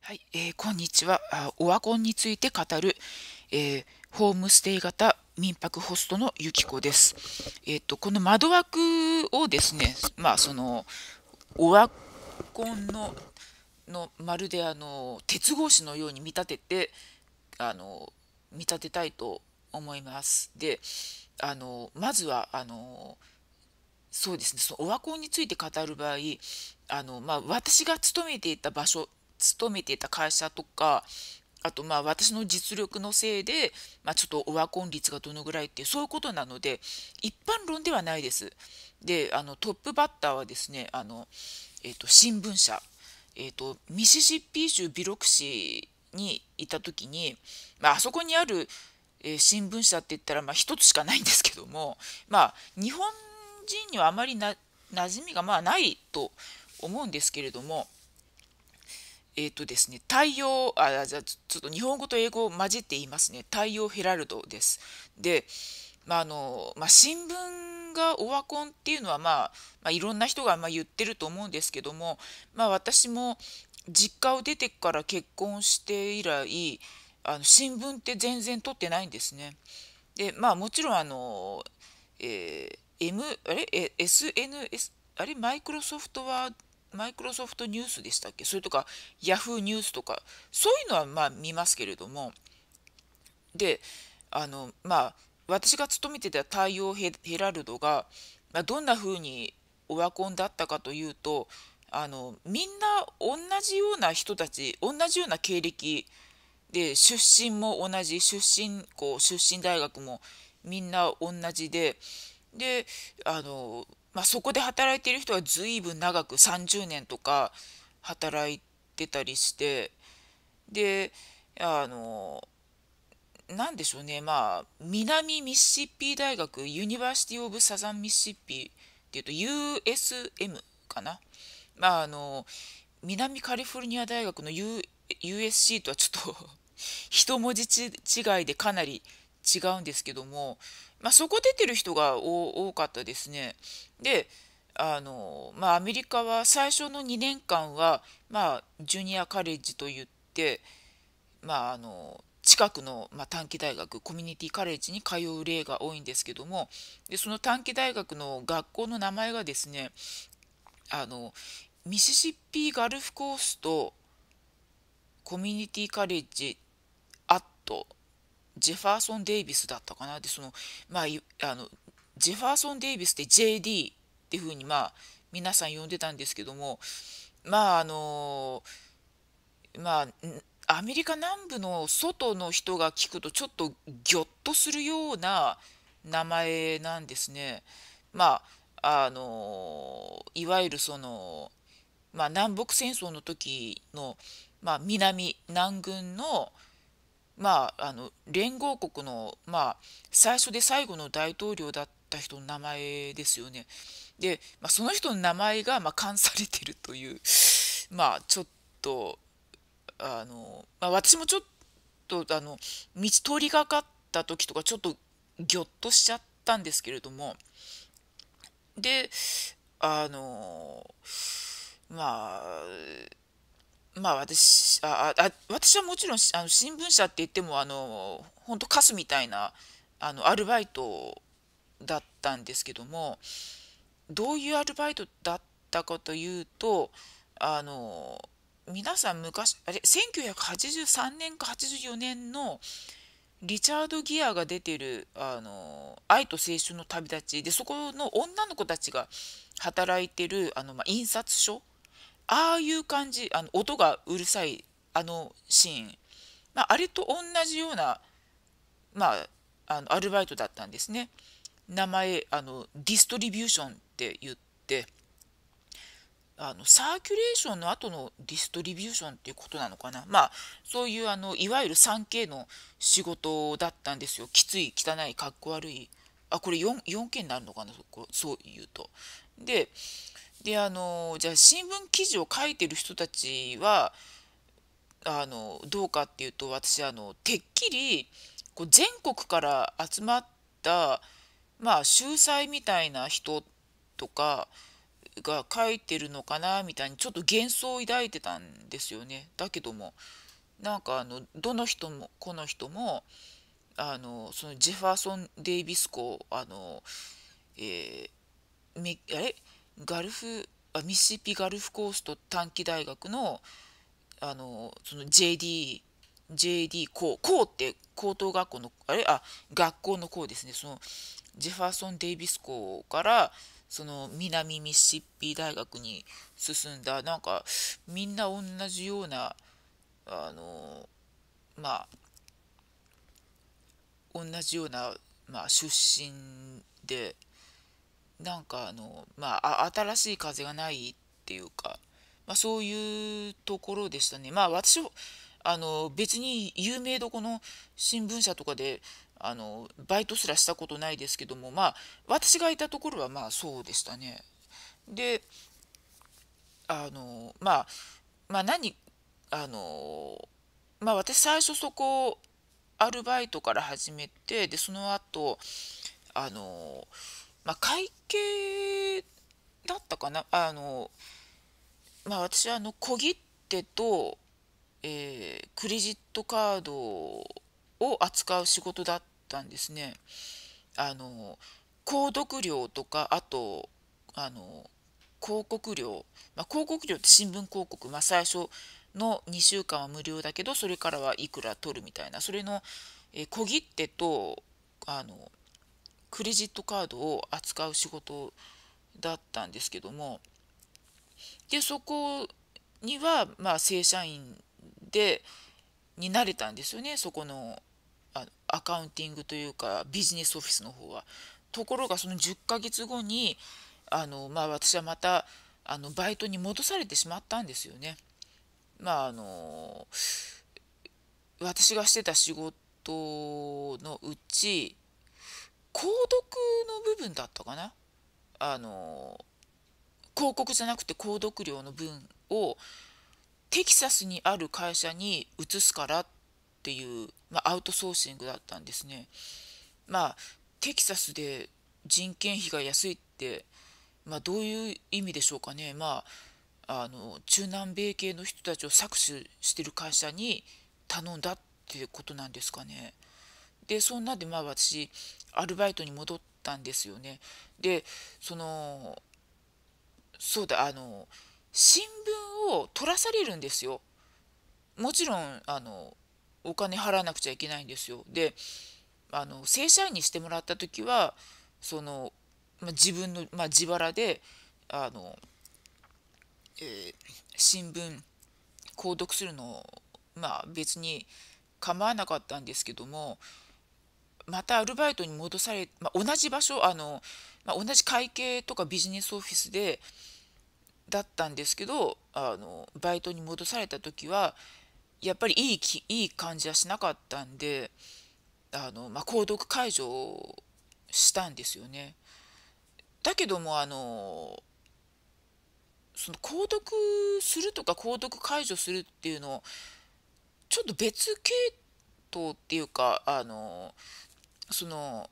はい、えー、こんにちは。オワコンについて語る、えー、ホームステイ型民泊ホストのゆきこです。えっ、ー、とこの窓枠をですね、まあそのオワコンののまるであの鉄格子のように見立ててあの見立てたいと思います。で、あのまずはあのそうですね、そのオワコンについて語る場合、あのまあ、私が勤めていた場所勤めていた会社とかあとまあ私の実力のせいで、まあ、ちょっとオワコン率がどのぐらいってそういうことなので一般論ではないです。であのトップバッターはですねあの、えーと、新聞社、えーと、ミシシッピ州ビロク市にいた時に、まあ、あそこにある、えー、新聞社って言ったら、まあ、1つしかないんですけども、まあ、日本人にはあまりな馴染みがまあないと思うんですけれどもえっ、ー、とですね、太陽、あ、じゃちょっと日本語と英語を混じって言いますね。太陽ヘラルドです。で、まあ、あの、まあ、新聞がオワコンっていうのは、まあ、まあ、いろんな人がま言ってると思うんですけども、まあ、私も実家を出てから結婚して以来、あの新聞って全然取ってないんですね。で、まあ、もちろん、あの、えー、M、あれ ?SNS、あれマイクロソフトドマイクロソフトニュースでしたっけそれとかヤフーニュースとかそういうのはまあ見ますけれどもであのまあ私が勤めてた太陽ヘラルドが、まあ、どんなふうにオワコンだったかというとあのみんな同じような人たち同じような経歴で出身も同じ出身校出身大学もみんな同じでであのまあ、そこで働いている人は随分長く30年とか働いてたりしてであの何でしょうねまあ南ミシシッピー大学ユニバーシティ・オブ・サザン・ミシシッピっていうと USM かな、まあ、あの南カリフォルニア大学の、U、USC とはちょっと 一文字違いでかなり違うんですけどもまあ、そこ出てる人が多かったですね。であの、まあ、アメリカは最初の2年間は、まあ、ジュニアカレッジといって、まあ、あの近くの、まあ、短期大学コミュニティカレッジに通う例が多いんですけどもでその短期大学の学校の名前がですねあのミシシッピガルフコーストコミュニティカレッジアットジェファーソン・デイビスだったかなでその、まあ、あのジェファーソン・デイビスって JD っていうふうに、まあ、皆さん呼んでたんですけどもまああのまあアメリカ南部の外の人が聞くとちょっとギョッとするような名前なんですね。まああのいわゆるその、まあ、南北戦争の時の、まあ、南南軍の、まあ、あの連合国の、まあ、最初で最後の大統領だった人の名前ですよね。で、まあ、その人の名前が、まあ、冠されてるという、まあ、ちょっとあの、まあ、私もちょっとあの道通りがかった時とかちょっとぎょっとしちゃったんですけれどもであのまあまあ私ああ私はもちろんあの新聞社って言ってもあの本当カスみたいなあのアルバイトだったんですけどもどういうアルバイトだったかというとあの皆さん昔あれ1983年か84年のリチャード・ギアが出てる「あの愛と青春の旅立ちで」でそこの女の子たちが働いてるあの、まあ、印刷所ああいう感じあの音がうるさいあのシーン、まあ、あれと同じような、まあ、あのアルバイトだったんですね。名前あのディストリビューションって言ってあのサーキュレーションの後のディストリビューションっていうことなのかなまあそういうあのいわゆる 3K の仕事だったんですよきつい汚いかっこ悪いあこれ 4, 4K になるのかなそうそう言うと。でであのじゃあ新聞記事を書いてる人たちはあのどうかっていうと私あのてっきりこう全国から集まった、まあ、秀才みたいな人とかが書いてるのかなみたいにちょっと幻想を抱いてたんですよね。だけどもなんかあのどの人もこの人もあのそのジェファーソン・デイビス校あの、えー、あれガルフあミシシッピガルフコースト短期大学のあのその JD JD 校校って高等学校のあれあ学校の校ですねそのジェファーソン・デイビス校からその南ミシシッピ大学に進んだなんかみんな同じようなあのまあ同じような、まあ、出身でなんかあの、まあ、新しい風がないっていうか、まあ、そういうところでしたね。まあ私あの別に有名どこの新聞社とかであのバイトすらしたことないですけどもまあ私がいたところはまあそうでしたね。であのまあまあ何あのまあ私最初そこアルバイトから始めてでその後あのまあ、会計だったかなあの、まあ、私はあの小切手と、えー、クレジットカードを扱う仕事だったんですね。あの購読料とかあとあの広告料、まあ、広告料って新聞広告、まあ、最初の2週間は無料だけどそれからはいくら取るみたいなそれの、えー、小切手とあのクレジットカードを扱う仕事だったんですけどもでそこには、まあ、正社員でになれたんですよねそこのあアカウンティングというかビジネスオフィスの方は。ところがその10ヶ月後にあの、まあ、私はまたあのバイトに戻されてしまったんですよね。まああの私がしてた仕事のうち購読の部分だったかなあの広告じゃなくて購読料の分をテキサスにある会社に移すからっていう、まあ、アウトソーシングだったんですね。まあテキサスで人件費が安いって、まあ、どういう意味でしょうかね、まあ、あの中南米系の人たちを搾取してる会社に頼んだっていうことなんですかね。でそんなんでまあ私アルバイトに戻ったんですよね。でそのそうだあの新聞を取らされるんですよ。もちろんあのお金払わなくちゃいけないんですよ。であの正社員にしてもらった時はその、ま自分の、ま自腹であの、えー、新聞購読するのを、まあ、別に構わなかったんですけどもまたアルバイトに戻され、まあ、同じ場所あの、まあ、同じ会計とかビジネスオフィスでだったんですけどあのバイトに戻された時はやっぱりいいきいい感じはしなかったんであの、まあ、購読解除をしたんですよね。だけどもあのその購読するとか購読解除するっていうのをちょっと別系統っていうかあのその、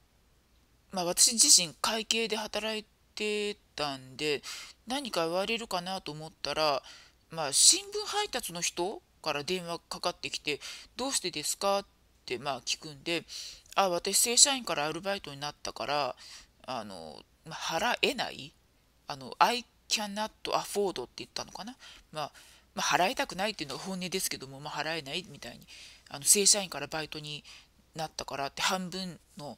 まあ、私自身会計で働いてたんで何か言われるかなと思ったら、まあ、新聞配達の人から電話かかってきて「どうしてですか?」ってまあ聞くんで「あ私正社員からアルバイトになったからあの、ま払えないあの I cannot afford」って言ったのかな、まあ、まあ、払いたくないっていうのが本音ですけども、まあ、払えないみたいにあの正社員からバイトになったからって半分の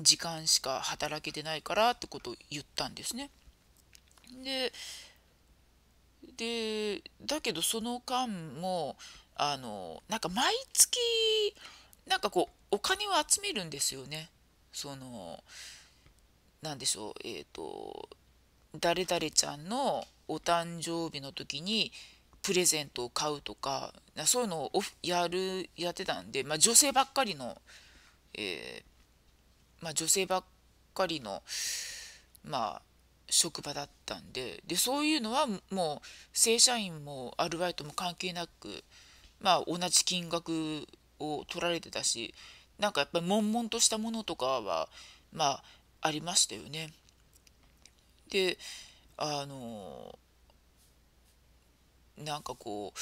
時間しか働けてないからってことを言ったんですね。ででだけどその間もあのなんか毎月なんかこうお金を集めるんですよね。そのなんでしょうえっ、ー、と誰々ちゃんのお誕生日の時にプレゼントを買うとかそういうのをやるやってたんで、まあ、女性ばっかりの、えー、まあ、女性ばっかりの、まあ、職場だったんででそういうのはもう正社員もアルバイトも関係なく、まあ、同じ金額を取られてたしなんかやっぱり悶々としたものとかはまあありましたよね。であのーなんかこ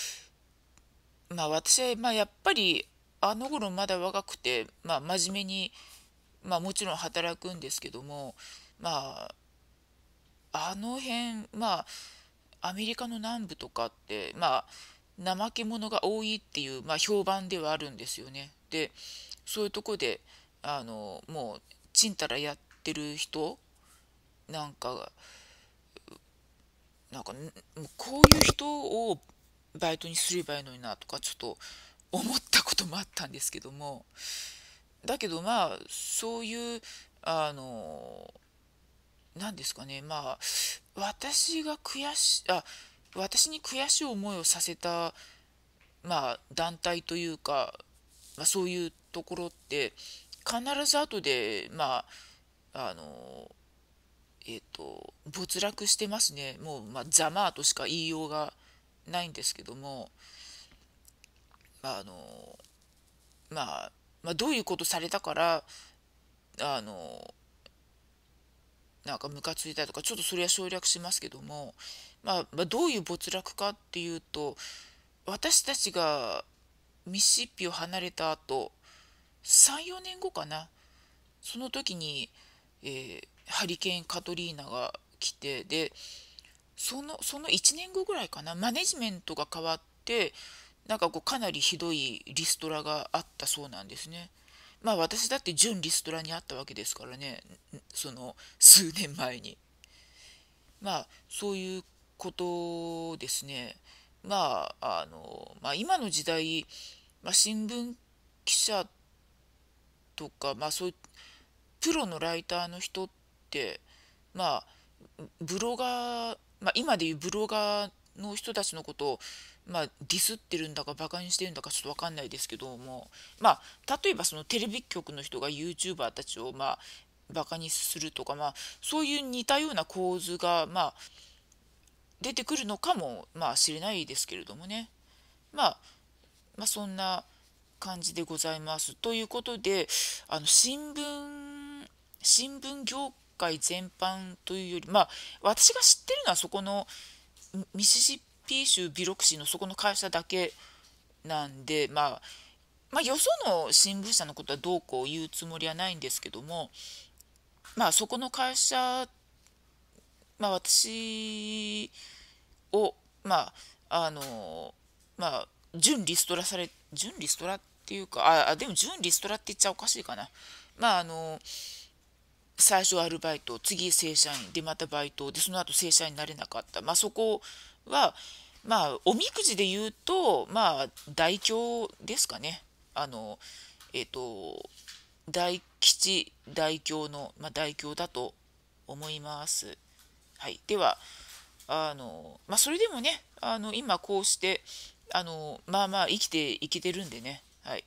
うまあ私は、まあ、やっぱりあの頃まだ若くて、まあ、真面目に、まあ、もちろん働くんですけどもまああの辺まあアメリカの南部とかってまあ怠け者が多いっていう、まあ、評判ではあるんですよね。でそういうとこであのもうちんたらやってる人なんかなんかこういう人をバイトにすればいいのになとかちょっと思ったこともあったんですけどもだけどまあそういうあの何ですかねまあ私が悔しあ私に悔しい思いをさせた、まあ、団体というか、まあ、そういうところって必ず後でまああのえっ、ー、と没落してますねもう、まあ、マーとしか言いようがないんですけども、まあ、のまあ、まあ、どういうことされたからあのなんかムカついたとかちょっとそれは省略しますけども、まあ、まあ、どういう没落かっていうと私たちがミシシッピを離れた後34年後かなその時に、えーハリケーン・カトリーナが来てでそのその1年後ぐらいかなマネジメントが変わってなんかこうかなりひどいリストラがあったそうなんですね。まあ私だって準リストラにあったわけですからねその数年前に。まあそういうことですね。まああのまあ、今の時代、まあ、新聞記者とか、まあ、そういうプロのライターの人っててまあブロガー、まあ、今でいうブロガーの人たちのことを、まあ、ディスってるんだかバカにしてるんだかちょっと分かんないですけども、まあ、例えばそのテレビ局の人が YouTuber たちを、まあ、バカにするとか、まあ、そういう似たような構図が、まあ、出てくるのかも、まあ、知れないですけれどもね、まあ、まあそんな感じでございます。ということであの新聞新聞業全般というよりまあ私が知ってるのはそこのミシシッピ州ビロクシーのそこの会社だけなんでまあまあ、よその新聞社のことはどうこう言うつもりはないんですけども、まあ、そこの会社、まあ、私を、まああのまあ、準リストラされ準リストラっていうかあでも準リストラって言っちゃおかしいかな。まああの最初アルバイト次正社員でまたバイトでその後正社員になれなかった、まあ、そこは、まあ、おみくじで言うと、まあ、大凶ですかね。あのえっ、ー、と大吉大凶の、まあ、大凶だと思います。はい、ではあの、まあ、それでもねあの今こうしてあのまあまあ生きていけてるんでね、はい、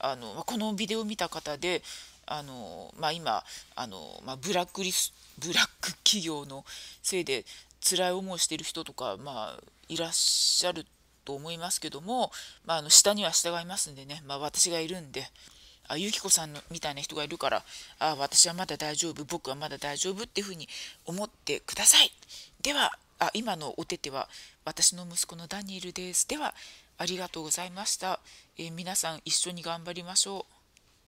あのこのビデオ見た方であの、まあ、今あの、まあ、ブラックリスブラック企業のせいで辛い思いをしている人とか、まあ、いらっしゃると思いますけども、まあ、あの下には従いますんでね、まあ、私がいるんで。あゆきこさんのみたいな人がいるからあ私はまだ大丈夫僕はまだ大丈夫っていうふうに思ってくださいではあ今のお手手は私の息子のダニエルですではありがとうございました、えー、皆さん一緒に頑張りましょう